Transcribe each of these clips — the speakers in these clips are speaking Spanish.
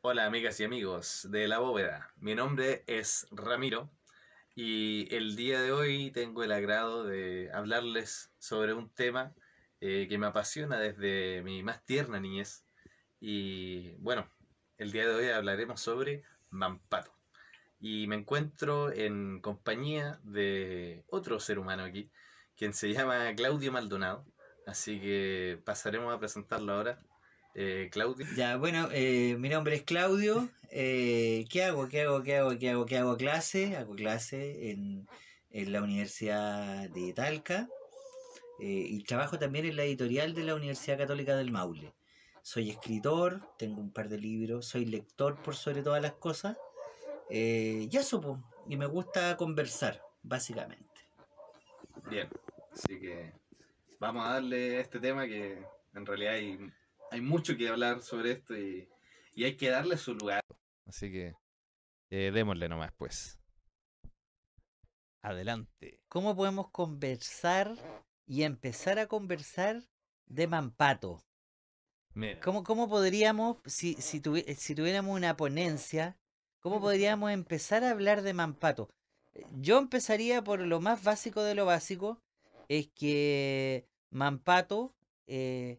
Hola amigas y amigos de La Bóveda, mi nombre es Ramiro y el día de hoy tengo el agrado de hablarles sobre un tema eh, que me apasiona desde mi más tierna niñez y bueno, el día de hoy hablaremos sobre Mampato y me encuentro en compañía de otro ser humano aquí, quien se llama Claudio Maldonado, así que pasaremos a presentarlo ahora. Eh, Claudio. Ya, bueno, eh, mi nombre es Claudio. Eh, ¿Qué hago? ¿Qué hago? ¿Qué hago? ¿Qué hago? ¿Qué hago? Clase. Hago clase en, en la Universidad de Talca eh, y trabajo también en la editorial de la Universidad Católica del Maule. Soy escritor, tengo un par de libros, soy lector por sobre todas las cosas. ya supo, y me gusta conversar, básicamente. Bien, así que vamos a darle a este tema que en realidad hay hay mucho que hablar sobre esto y, hay que darle su lugar. Así que eh, démosle nomás, pues. Adelante. ¿Cómo podemos conversar y empezar a conversar de Mampato? ¿Cómo, podríamos, si, si, tuviéramos una ponencia, cómo mm. podríamos empezar a hablar de Mampato? Yo empezaría por lo más básico de lo básico, es que Mampato eh,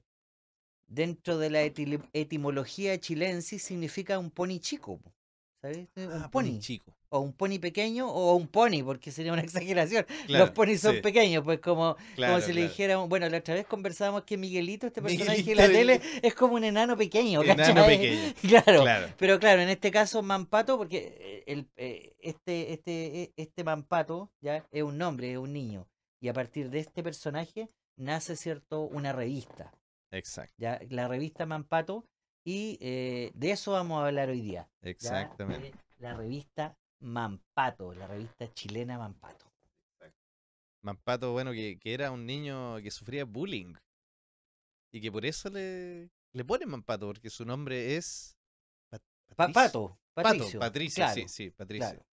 dentro de la etimología chilensis significa un pony chico. ¿Sabes? Eh, un ah, pony. chico. O un pony pequeño o un pony, porque sería una exageración. Los ponis son pequeños, pues como, como si le dijéramos Bueno, la otra vez conversábamos que Miguelito, este personaje de la tele, es como un enano pequeño. Enano pequeño. Claro, Pero claro, en este caso, Mampato, porque eh, eh, este, este, este Mampato ya es un nombre, es un niño. Y a partir de este personaje nace, ¿cierto?, una revista Exacto. Ya, la revista Mampato. Y eh, de eso vamos a hablar hoy día. Exactamente. la revista Mampato, la revista chilena Mampato. Exacto. Mampato, bueno, que, era un niño que sufría bullying. Y que por eso le, le ponen Mampato, porque su nombre es. Pat Patricio. Patricio. sí, sí, Patricio.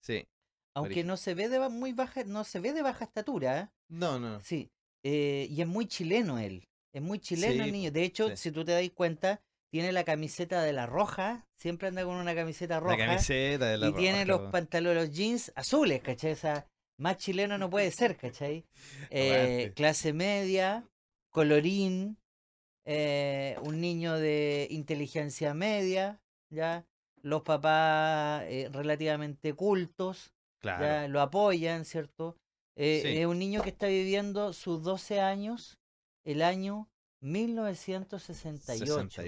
Sí. Aunque no se ve de muy baja, no se ve de baja estatura. ¿eh? No, no. Sí. Eh, y es muy chileno él. Es muy chileno el niño. De hecho, si tú te das cuenta, tiene la camiseta de la roja, siempre anda con una camiseta roja. y tiene los pantalones, los jeans azules, ¿cachai? sea, más chileno no puede ser, ¿cachai? Eh, clase media, colorín, eh, un niño de inteligencia media, ¿ya? Los papás eh, relativamente cultos, Lo apoyan, ¿cierto? Es un niño que está viviendo sus 12 años el año 1968.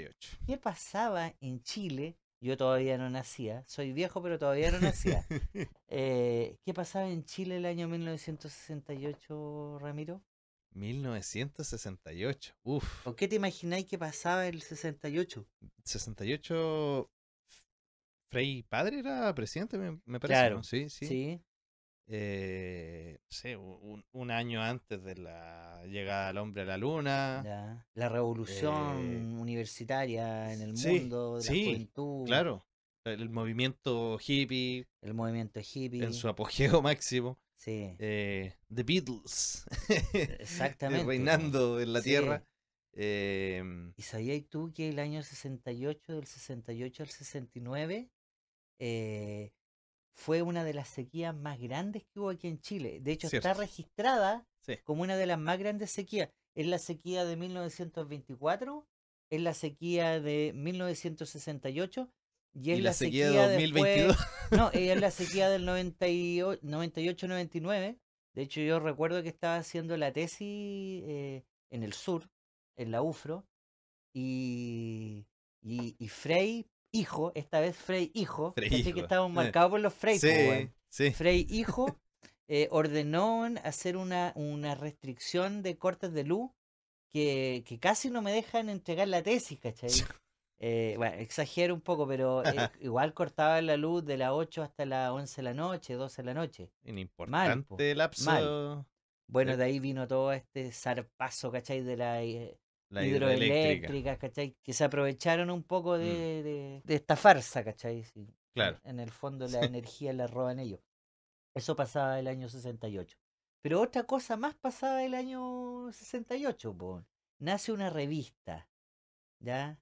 ¿Qué pasaba en Chile? Yo todavía no nacía, soy viejo pero todavía no nacía. Eh, ¿Qué pasaba en Chile el año 1968, Ramiro? 1968, uff. ¿O qué te imagináis que pasaba el 68? 68, Frei Padre era presidente, me, parece. Claro, sí, sí. sí eh, un, año antes de la llegada del hombre a la luna. La eh, revolución universitaria en el mundo, de la juventud. Claro, el movimiento hippie. El movimiento hippie. En su apogeo máximo. Sí. Eh, the Beatles. Eh, Exactamente. Reinando en la tierra. Em, ¿Y sabías tú que el año 68, del 68 al 69, eh, fue una de las sequías más grandes que hubo aquí en Chile. De hecho, está registrada como una de las más grandes sequías. Es la sequía de 1924, es la sequía de 1968 y es la, sequía, de 2022. no, es la sequía del 98-99. De hecho, yo recuerdo que estaba haciendo la tesis eh, en el sur, en la UFRO, y, y, y Frey hijo, esta vez Frey hijo, que estamos eh. marcados por los Frey. Sí, pues, Frey hijo eh, ordenó hacer una, una restricción de cortes de luz que, casi no me dejan entregar la tesis, ¿cachai? Eh, bueno, exagero un poco, pero igual cortaba la luz de las 8 hasta las 11 de la noche, 12 de la noche. En importante Mal, Bueno, de ahí vino todo este zarpazo, ¿cachai? De la hidroeléctricas, ¿cachai? Que se aprovecharon un poco mm. de, esta farsa, ¿cachai? En el fondo la energía la roban ellos. Eso pasaba el año 68. Pero otra cosa más pasaba el año 68, Nace una revista, ¿ya?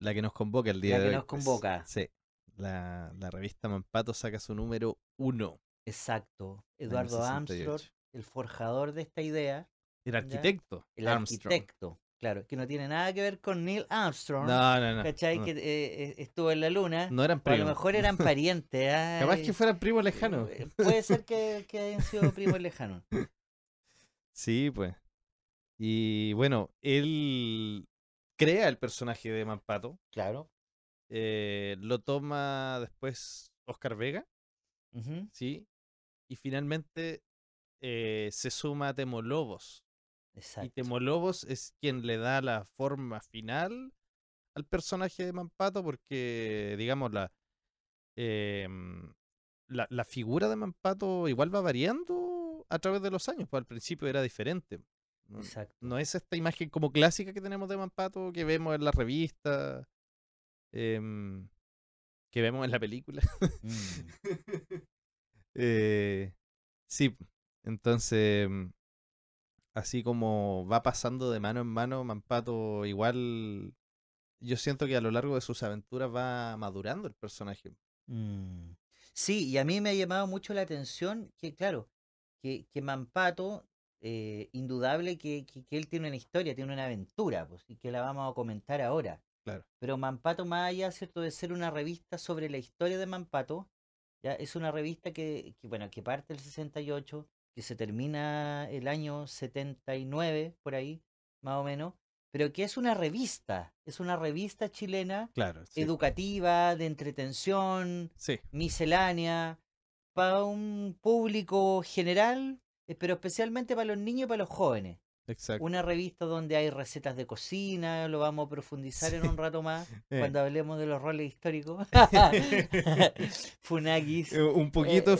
La que nos convoca el día la de hoy. La que nos pues, convoca. sí. La, revista Mampato saca su número uno. Exacto. Eduardo Armstrong, el forjador de esta idea. El arquitecto. El arquitecto. Claro, que no tiene nada que ver con Neil Armstrong. No, no, no. ¿Cachai? Que eh, eh, estuvo en la luna. No eran primos. A lo mejor eran parientes. Capaz que fueran primos lejanos. Eh, puede ser que, hayan sido primos lejanos. Sí, pues. Y bueno, él crea el personaje de Manpato. Claro. lo toma después Oscar Vega. Sí. Y finalmente se suma a Temo Lobos y Temolobos es quien le da la forma final al personaje de Mampato, porque, digamos, em, la, la, figura de Mampato igual va variando a través de los años, pues al principio era diferente. Exacto. No es esta imagen como clásica que tenemos de Mampato, que vemos en la revista, em, que vemos en la película. Mm. Eh, sí, entonces em, así como va pasando de mano en mano, Mampato igual, yo siento que a lo largo de sus aventuras va madurando el personaje. Mm. Sí, y a mí me ha llamado mucho la atención que, claro, que, que Mampato, eh, indudable que, él tiene una historia, tiene una aventura, pues, y que la vamos a comentar ahora. Claro. Pero Mampato, más allá ¿cierto? de ser una revista sobre la historia de Mampato, ya es una revista que, que bueno, que parte del 68, que se termina el año 79, por ahí, más o menos, pero que es una revista, es una revista chilena claro, educativa, de entretención, miscelánea, para un público general, eh, pero especialmente para los niños y para los jóvenes. Una revista donde hay recetas de cocina, lo vamos a profundizar en un rato más eh. cuando hablemos de los roles históricos. Funakis. Eh, un poquito eh,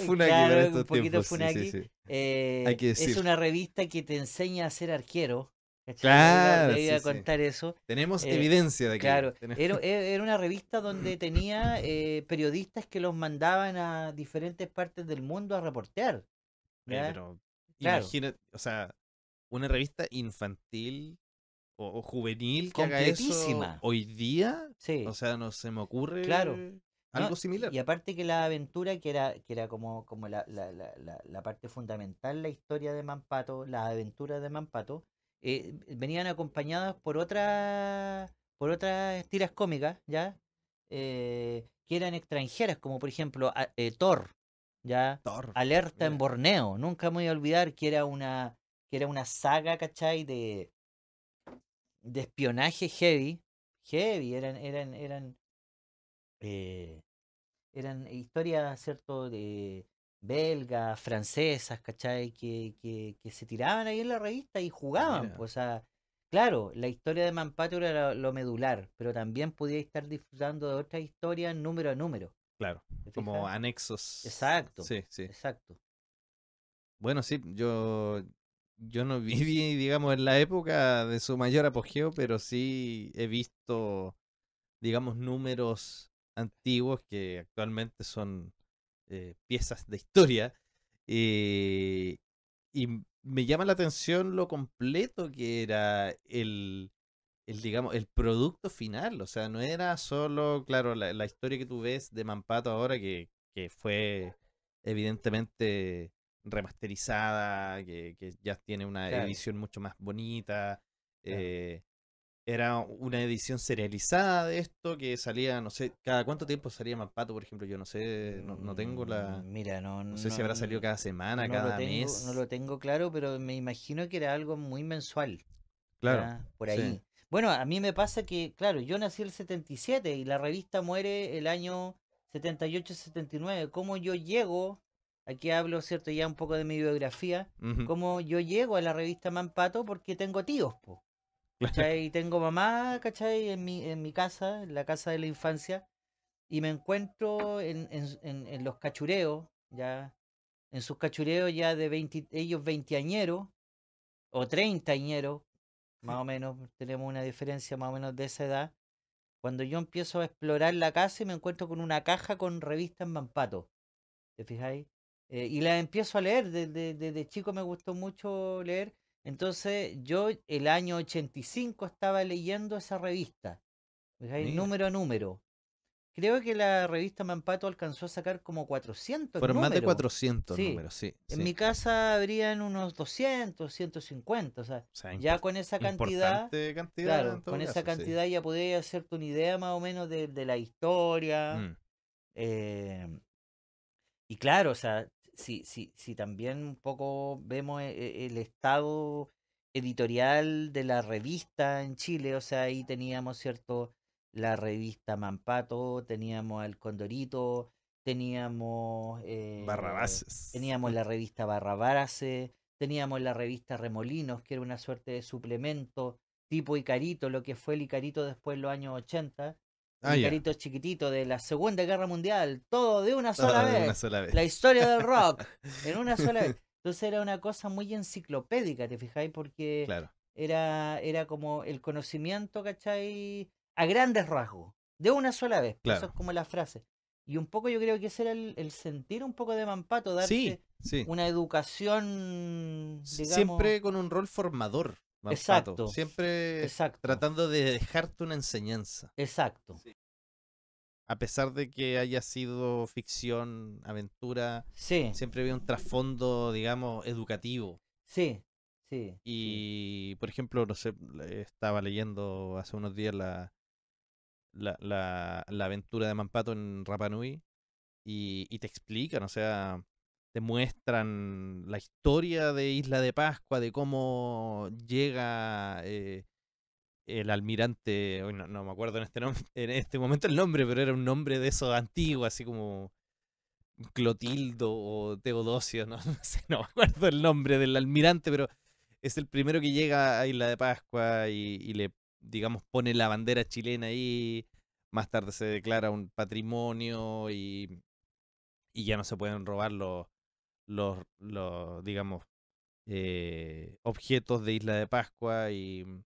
Funakis. Es una revista que te enseña a ser arquero. Claro. Te a contar eso. Tenemos evidencia de que. Claro. E, era, una revista donde tenía periodistas que los mandaban a diferentes partes del mundo a reportear. imagínate, o sea una revista infantil o, juvenil que hoy día, o sea, no se me ocurre claro. algo similar. Y aparte que la aventura, que era, que era como, como la, parte fundamental, la historia de Manpato, las aventuras de Manpato, eh, venían acompañadas por otras por otras tiras cómicas, ¿ya? Eh, que eran extranjeras, como por ejemplo eh, Thor, ¿ya? Thor. Alerta en Borneo, nunca me voy a olvidar que era una, que era una saga, ¿cachai? De, de espionaje heavy. Heavy, eran, eran, eran, eh, eran historias, ¿cierto? De belgas, francesas, ¿cachai? Que, que, se tiraban ahí en la revista y jugaban. Pues, o sea, claro, la historia de Manpatio era lo medular, pero también podía estar disfrutando de otras historias número a número. Claro, como anexos. Exacto. Sí, sí. Exacto. Bueno, sí, yo yo no viví, digamos, en la época de su mayor apogeo, pero sí he visto, digamos, números antiguos que actualmente son eh, piezas de historia. Eh, y me llama la atención lo completo que era el, digamos, el producto final. O sea, no era solo, claro, la, historia que tú ves de Mampato ahora, que fue evidentemente remasterizada, que, ya tiene una edición mucho más bonita. Eh, era una edición serializada de esto que salía, no sé, cada cuánto tiempo salía Mapato por ejemplo, yo no sé, no, tengo la... Mm, mira, no... No sé si habrá salido cada semana, cada mes. No lo tengo claro, pero me imagino que era algo muy mensual. Claro. Por ahí. Bueno, a mí me pasa que, claro, yo nací el 77 y la revista muere el año 78-79. ¿Cómo yo llego aquí hablo, ¿cierto? Ya un poco de mi biografía, Como cómo yo llego a la revista Mampato porque tengo tíos, po, ¿cachai? y tengo mamá, ¿cachai? En mi, en mi casa, en la casa de la infancia, y me encuentro en, en, los cachureos, ya, en sus cachureos ya de 20, ellos veinteañeros, o treintañeros, más o menos, tenemos una diferencia más o menos de esa edad. Cuando yo empiezo a explorar la casa y me encuentro con una caja con revistas Mampato. ¿Te fijáis? Eh, y la empiezo a leer, desde, chico me gustó mucho leer. Entonces yo el año 85 estaba leyendo esa revista, número a número. Creo que la revista Mampato alcanzó a sacar como 400 Fueron más de 400 números, sí. En mi casa habrían unos 200, 150. O sea, ya con esa cantidad. con esa cantidad ya podías hacerte una idea más o menos de, la historia. Mm. Eh, y claro, o sea, si, sí, sí. también un poco vemos eh, el estado editorial de la revista en Chile, o sea, ahí teníamos, ¿cierto? La revista Mampato, teníamos al Condorito, teníamos... Eh, Barrabases. Teníamos la revista Barrabases, teníamos la revista Remolinos, que era una suerte de suplemento tipo Icarito, lo que fue el Icarito después de los años 80, Ah, un carito chiquitito de la Segunda Guerra Mundial, todo de una, sola, vez. La historia del rock, en una sola vez. Entonces era una cosa muy enciclopédica, ¿te fijáis? Porque era, era como el conocimiento, ¿cachai? A grandes rasgos, de una sola vez. Claro. Eso es como la frase. Y un poco yo creo que ese era el, sentir un poco de Mampato, darte una educación, Siempre con un rol formador. Exacto. Siempre tratando de dejarte una enseñanza. Exacto. A pesar de que haya sido ficción, aventura, siempre había un trasfondo, digamos, educativo. Sí, sí. Y, por ejemplo, no sé, estaba leyendo hace unos días la, la, aventura de Mampato en Rapanui y, y te explican, o sea, muestran la historia de Isla de Pascua, de cómo llega eh, el almirante, no, me acuerdo en este, en este momento el nombre, pero era un nombre de esos antiguos, así como Clotildo o Teodosio, no, me acuerdo el nombre del almirante, pero es el primero que llega a Isla de Pascua y, le, digamos, pone la bandera chilena ahí. Más tarde se declara un patrimonio y, y ya no se pueden robar los, los, digamos, eh, objetos de Isla de Pascua y, mm,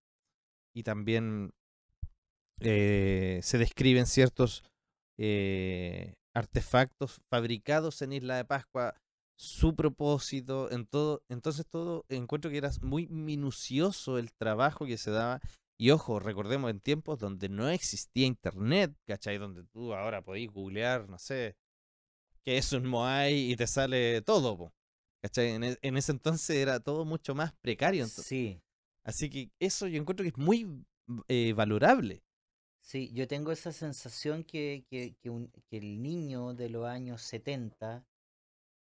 también eh, se describen ciertos eh, artefactos fabricados en Isla de Pascua, su propósito, en todo. Entonces todo, encuentro que era muy minucioso el trabajo que se daba. Y ojo, recordemos en tiempos donde no existía internet, ¿cachai? Donde tú ahora podís googlear, no sé, que es un Moai y te sale todo, e, En, ese entonces era todo mucho más precario. Sí. Así que eso yo encuentro que es muy eh, valorable. Sí, yo tengo esa sensación que, el niño de los años 70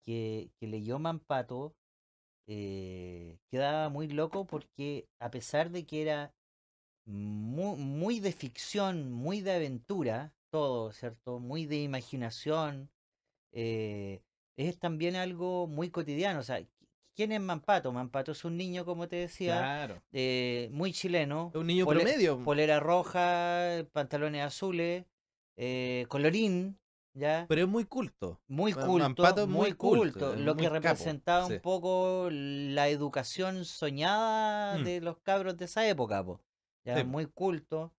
que, leyó Mampato eh, quedaba muy loco porque a pesar de que era muy, muy de ficción, muy de aventura, todo, ¿cierto? Muy de imaginación, eh, es también algo muy cotidiano. O sea, ¿quién es Mampato? Mampato es un niño, como te decía, eh, muy chileno. Un niño promedio. Polera roja, pantalones azules, eh, colorín. ¿Ya? Pero es muy culto. Muy culto. muy, culto. Lo que representaba un poco la educación soñada mm. de los cabros de esa época. Po. ¿ya? Muy culto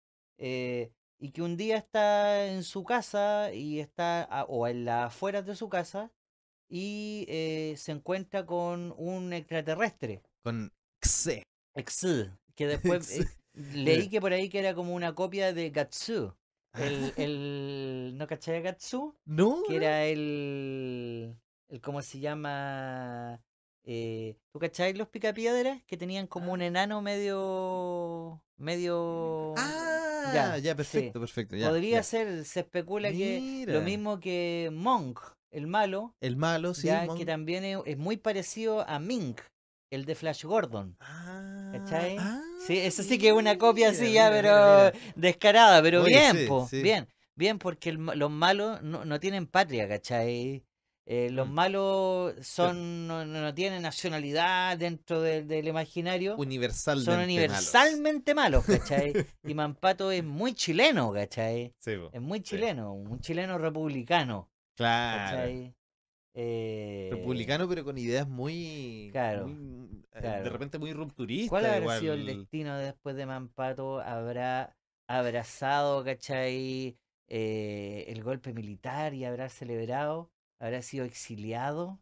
y que un día está en su casa y está o en las afueras de su casa y eh, se encuentra con un extraterrestre. Con Xe. que después eh, leí eh. que por ahí que era como una copia de Gatsu. El, ah. ¿No caché a Gatsu? No. Que era el, ¿cómo se llama? Eh, ¿Tú los picapiedras? Que tenían como un ah. enano medio... medio ya, ah, ya perfecto, perfecto. Podría ser, se especula que lo mismo que Monk, el malo. El malo, sí. Que también es, muy parecido a Mink, el de Flash Gordon. Ah, ¿Cachai? Ah, sí, eso sí que es una copia así ya, pero descarada, pero bien, bien. Bien, porque los malos no, no, tienen patria, ¿cachai? Eh, los mm. malos son no, no, tienen nacionalidad dentro del imaginario. Universalmente Son universalmente malos, ¿cachai? y Mampato es muy chileno, ¿cachai? es muy chileno, un chileno republicano. Claro. Eh, republicano, pero con ideas muy. Claro, eh, De repente muy rupturistas. ¿Cuál habrá sido el destino después de Mampato? Habrá abrazado, ¿cachai? el golpe militar y habrá celebrado habrá sido exiliado.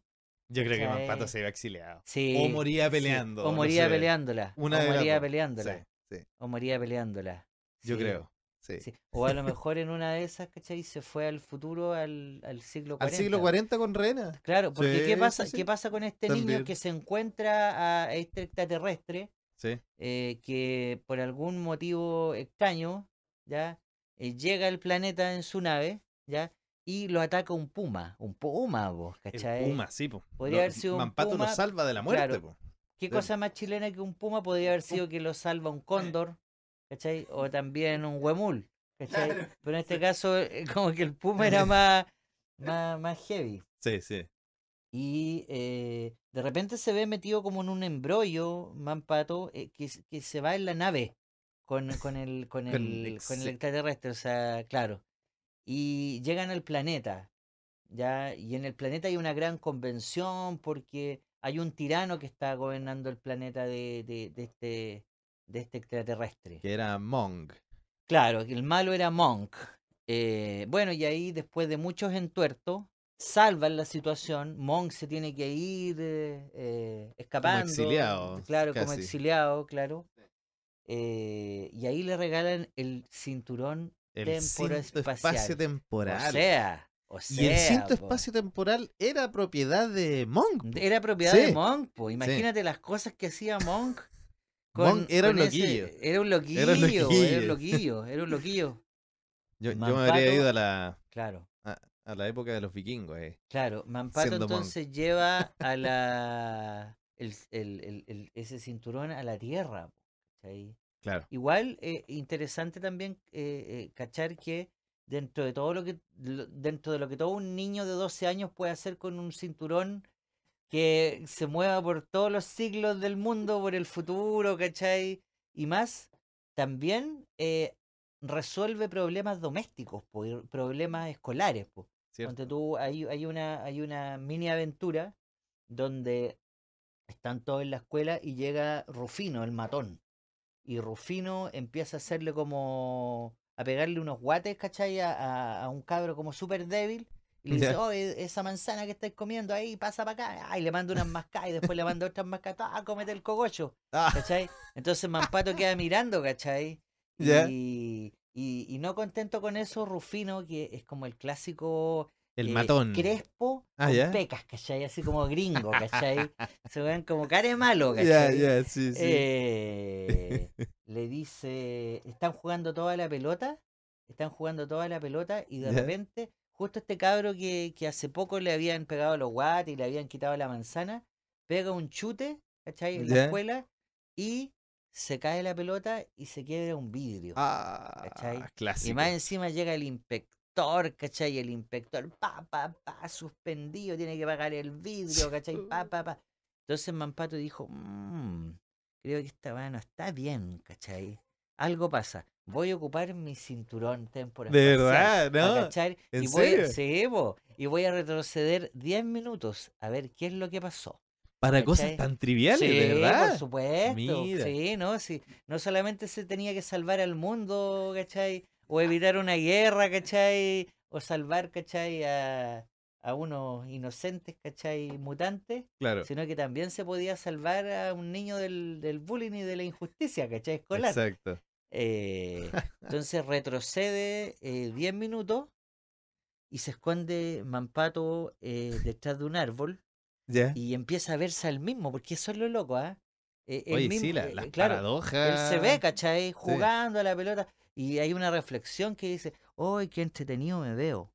Yo creo que Mampato se iba exiliado. o moría peleando. O moría peleándola. Una o moría peleándola. Sí, o moría peleándola. Yo creo. Sí. O a lo mejor en una de esas, ¿cachai? Se fue al futuro, al, siglo 40. Al siglo 40 con Rena. Claro, porque ¿qué, pasa, ¿qué pasa con este niño que se encuentra a este extraterrestre? Eh, que por algún motivo extraño, ¿ya? Eh, llega al planeta en su nave, ¿ya? y lo ataca un puma, un puma, vos, ¿cachai? Un puma, sí, po. Podría haber sido un puma. nos salva de la muerte, po. ¿Qué cosa más chilena que un puma podría haber sido que lo salva un cóndor, ¿cachai? O también un huemul, ¿cachai? Pero en este caso, eh, como que el puma era más, más, heavy. Sí, sí. Y eh, de repente se ve metido como en un embrollo, Mampato, eh, que, se va en la nave con, con, el, con el extraterrestre. O sea, claro y llegan al planeta, ¿ya? Y en el planeta hay una gran convención porque hay un tirano que está gobernando el planeta de, este, de este extraterrestre. Que era Monk. Claro, el malo era Monk. Eh, bueno, y ahí después de muchos entuertos, salvan la situación. Monk se tiene que ir eh, eh, escapando. Como exiliado. Claro, como exiliado, claro. y ahí le regalan el cinturón el cinto espacio temporal. O sea, y el cinto espacio temporal era propiedad de Monk. Era propiedad de Monk, imagínate las cosas que hacía Monk. Monk era, un loquillo, era un loquillo. Era un loquillo, era un loquillo. Yo, me habría ido a la, claro. a, la época de los vikingos. Eh, claro, Mampato entonces lleva a la, ese cinturón a la tierra. Ahí. Igual, eh, interesante también eh, eh, cachar que dentro de todo lo que dentro de lo que todo un niño de 12 años puede hacer con un cinturón que se mueva por todos los siglos del mundo, por el futuro, ¿cachai? Y más, también resuelve problemas domésticos, problemas escolares. Donde tú, hay, hay, una, hay una mini aventura donde están todos en la escuela y llega Rufino, el matón y Rufino empieza a hacerle como a pegarle unos guates, ¿cachai? A, un cabro como súper débil. Y le dice, oh, esa manzana que estáis comiendo ahí, pasa para acá. Ah, y le mando unas mascadas y después le manda otras mascadas. a ah, comete el cogocho. Ah. ¿Cachai? Entonces Mampato queda mirando, ¿cachai? Y, no contento con eso, Rufino, que es como el clásico... El eh, matón. Crespo Ah, pecas, ¿cachai? Así como gringo, ¿cachai? Se ven como cara de malo, ¿cachai? ya, sí, sí. Eh, le dice, están jugando toda la pelota, están jugando toda la pelota y de repente, justo este cabro que, hace poco le habían pegado los guates y le habían quitado la manzana, pega un chute, ¿cachai? En la escuela y se cae la pelota y se quiebra un vidrio. Ah, y más encima llega el inspector ¿cachai? El inspector, pa, pa, pa, suspendido, tiene que pagar el vidrio, ¿cachai? Pa, Entonces Mampato dijo, mm, creo que esta mano está bien, ¿cachai? Algo pasa. Voy a ocupar mi cinturón temporal. De verdad, ¿no? ¿En y, serio? Voy, y voy a retroceder 10 minutos a ver qué es lo que pasó. Para cosas tan triviales, sí, ¿verdad? Por supuesto. Sí, ¿no? Sí. No solamente se tenía que salvar al mundo, ¿cachai? o evitar una guerra, ¿cachai? O salvar, ¿cachai? A, unos inocentes, ¿cachai? Mutantes. Claro. Sino que también se podía salvar a un niño del, bullying y de la injusticia, ¿cachai? Escolar. Exacto. Eh, entonces retrocede 10 eh, minutos y se esconde Mampato eh, detrás de un árbol. Ya. Y empieza a verse al mismo, porque eso es lo loco, ¿ah? Oye, mismo, sí, la, las claro, Él se ve, ¿cachai? Jugando a la pelota. Y hay una reflexión que dice, ¡ay, qué entretenido me veo!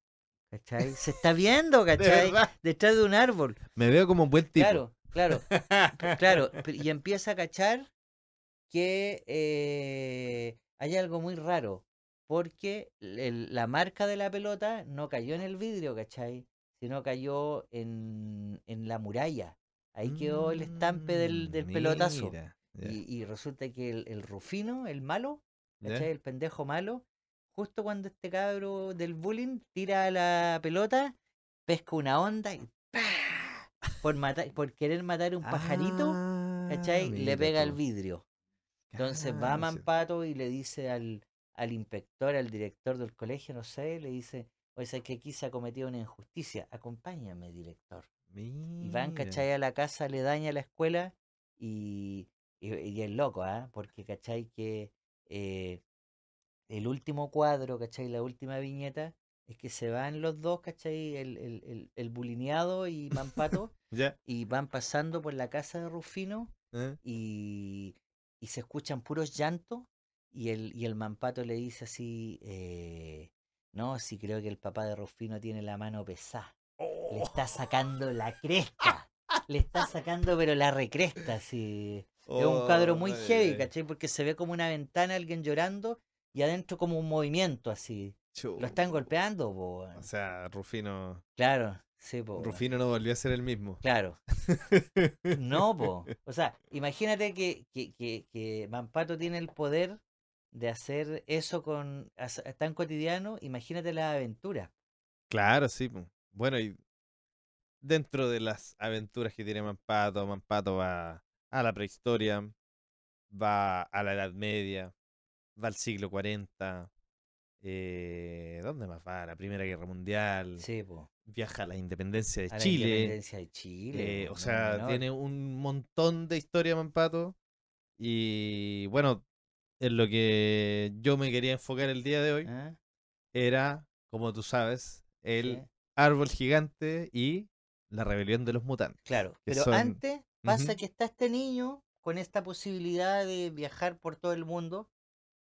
¿Cachai? Se está viendo, ¿cachai? Detrás de un árbol. Me veo como un buen tipo. Claro, claro. claro. Y empieza a cachar que eh, hay algo muy raro. Porque la marca de la pelota no cayó en el vidrio, ¿cachai? Sino cayó en, en la muralla. Ahí quedó el estampe del, del mm, pelotazo. Y, resulta que el Rufino, el malo, ¿Cachai? El pendejo malo. Justo cuando este cabro del bullying tira la pelota, pesca una onda y Por, matar, por querer matar un pajarito, ¿cachai? Ah, le pega al vidrio. Entonces va Mampato y le dice al, al inspector, al director del colegio, no sé, le dice, oye, es que aquí se ha cometido una injusticia, acompáñame, director. Y van, ¿cachai? A la casa, le daña la escuela y, y, es loco, ¿ah? Porque, ¿cachai? Que eh, el último cuadro, ¿cachai? La última viñeta, es que se van los dos, ¿cachai? El, el, el, el bulineado y Mampato, y van pasando por la casa de Rufino eh. y, y, se escuchan puros llantos, y el, y el Mampato le dice así, eh, no, sí creo que el papá de Rufino tiene la mano pesada, le está oh. sacando la cresta. le está sacando pero la recresta, sí es un cuadro oh, muy heavy, eh. ¿cachai? Porque se ve como una ventana, alguien llorando y adentro como un movimiento así. Lo están golpeando, po, O sea, Rufino. Claro, sí, po. Rufino no volvió a ser el mismo. Claro. no, po. O sea, imagínate que, que, Mampato tiene el poder de hacer eso con tan cotidiano, imagínate la aventura. Claro, sí. Bueno, y dentro de las aventuras que tiene Mampato, Mampato va a la prehistoria, va a la Edad Media, va al siglo 40. Eh, ¿Dónde más va? La Primera Guerra Mundial. Viaja a la independencia de Chile. Chile. Eh, o sea, tiene un montón de historia, Mampato. Y bueno, en lo que yo me quería enfocar el día de hoy ¿Ah? era, como tú sabes, el árbol gigante y la rebelión de los mutantes. Claro, pero antes Pasa que está este niño con esta posibilidad de viajar por todo el mundo,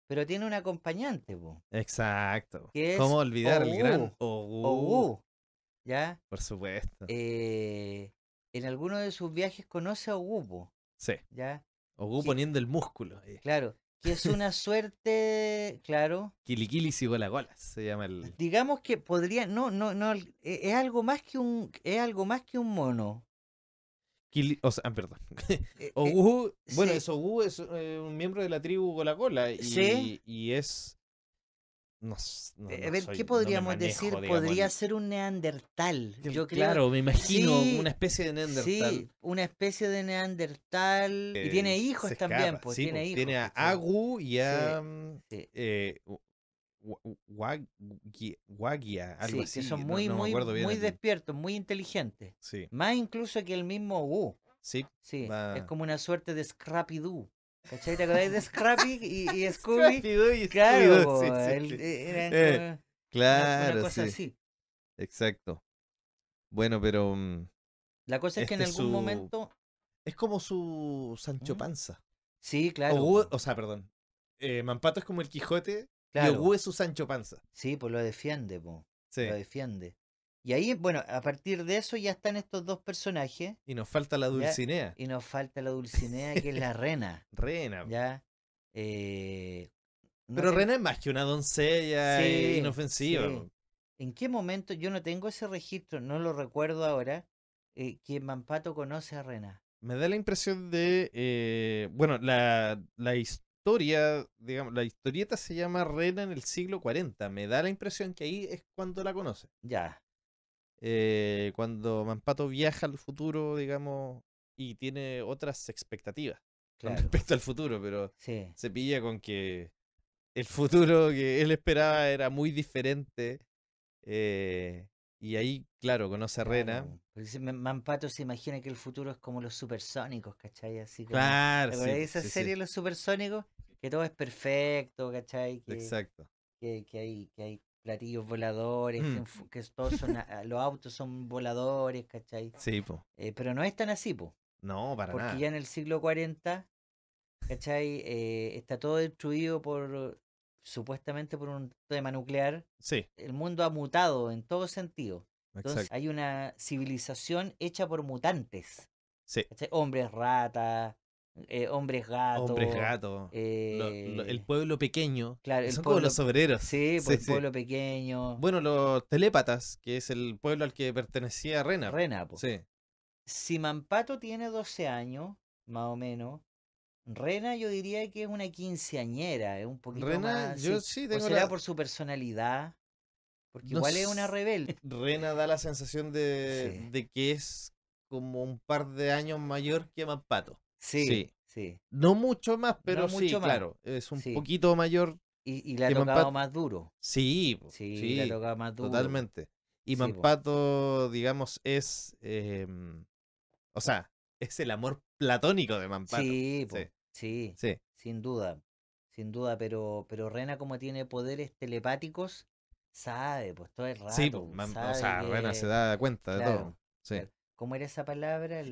pero tiene un acompañante. Exacto. ¿Cómo olvidar el gran Ogu, Ogu, ¿Ya? Por supuesto. Eh, en alguno de sus viajes conoce a Ogu. sí. ¿Ya? Ogu poniendo el músculo. Eh. Claro. Que es una suerte, claro. Kilikili y gola golas. se llama el. Digamos que podría, no, no, no, es algo más que un, es algo más que un mono o sea, ah, perdón. Eh, Ogu, eh, bueno, eso es Ogu, es eh, un miembro de la tribu Gola Gola. Y, y es. No, a ver, ¿qué podríamos decir? Podría ser un neandertal. Yo claro, me imagino una especie de neandertal. Sí, una especie de neandertal. y tiene hijos también, pues, tiene, pues, hijos, tiene a Agu y a mm, Wagia, algo así. son muy, muy, muy despiertos, muy inteligentes. Más incluso que el mismo Wu. Sí. Sí. Es como una suerte de Scrappy Doo. ¿Cachai? ¿Te acordáis de Scrappy y, Scooby? Scrappy y claro, claro. Exacto. Bueno, pero. Mm, la cosa es que en este algún momento. Es como su Sancho ¿Mm? Panza. Sí, claro. O, sea, perdón. Eh, Mampato es como el Quijote Claro. su Sancho Panza. Sí, pues lo defiende, Lo defiende. Y ahí, bueno, a partir de eso ya están estos dos personajes. Y nos falta la Dulcinea. Y nos falta la Dulcinea, que es la rena. Rena. Ya. Eh, Pero rena es más que una doncella inofensiva. ¿En qué momento? Yo no tengo ese registro, no lo recuerdo ahora, eh, que Mampato conoce a Rena. Me da la impresión de, eh, bueno, la, la, historia, digamos, la historieta se llama rena en el siglo 40. Me da la impresión que ahí es cuando la conoce. Ya. Eh, cuando Mampato viaja al futuro, digamos, y tiene otras expectativas con respecto al futuro, pero se pilla con que el futuro que él esperaba era muy diferente. Eh, y ahí, claro, conoce a Herrera. Claro. Pues manpato se imagina que el futuro es como los supersónicos, ¿cachai? Así como, claro. esa serie de Los Supersónicos, que todo es perfecto, ¿cachai? Exacto. Que, hay, que hay platillos voladores, que, mm. todos son, los autos son voladores, ¿cachai? Sí, po. Eh, pero no es tan así, po. No, para nada. Porque ya en el siglo 40, ¿cachai? Eh, está todo destruido por supuestamente por un tema nuclear, sí. el mundo ha mutado en todo sentido. Entonces hay una civilización hecha por mutantes. Hombres rata, eh, hombres gatos. Hombres gatos. el eh, pueblo pequeño. Claro, pueblo, como los obreros. Sí, pues, el pueblo pequeño. Bueno, los telépatas, que es el pueblo al que pertenecía Rena. Rena, pues. tiene 12 años, más o menos. Rena yo diría que es una quinceañera, es un poquito Rena, yo sí, tengo por su personalidad? Porque igual es una rebelde. Rena da la sensación de, que es como un par de años mayor que Mampato. Sí, sí, No mucho más, pero mucho más. claro. Es un poquito mayor. Y, y le ha tocado más duro. Sí, sí, le ha tocado más duro. Totalmente. Y Mampato, digamos, es. Em, o sea, es el amor platónico de Manpato. Sí, sí, sin duda, sin duda, pero, pero Rena como tiene poderes telepáticos, sabe, pues todo es raro Sí, pues, o sea, Rena se da cuenta de todo. ¿Cómo era esa palabra?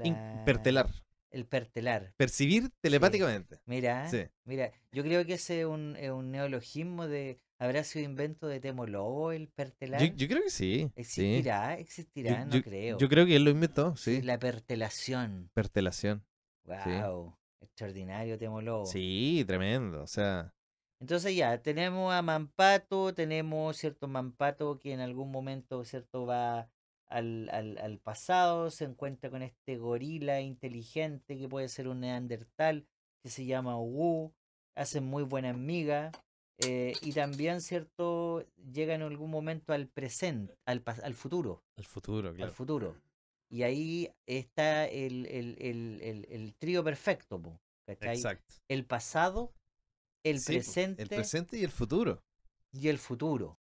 pertelar. El pertelar. Percibir telepáticamente. Mira, mira, yo creo que ese es un, neologismo de. ¿Habrá sido invento de Temo Lobo el pertelar? Yo, creo que sí. ¿Existirá? ¿Existirá? no creo. Yo creo que él lo inventó, sí. La pertelación. Pertelación. Wow, extraordinario Temo Lobo. Sí, tremendo, o sea. Entonces ya, tenemos a Mampato, tenemos cierto Mampato que en algún momento, cierto, va al, al, pasado, se encuentra con este gorila inteligente que puede ser un neandertal, que se llama Wu, hace muy buena amiga, eh, y también, ¿cierto? Llega en algún momento al presente, al, al futuro. Al futuro, claro. Al futuro. Y ahí está el, el, el, el, el trío perfecto, El pasado, el presente. El presente y el futuro. Y el futuro.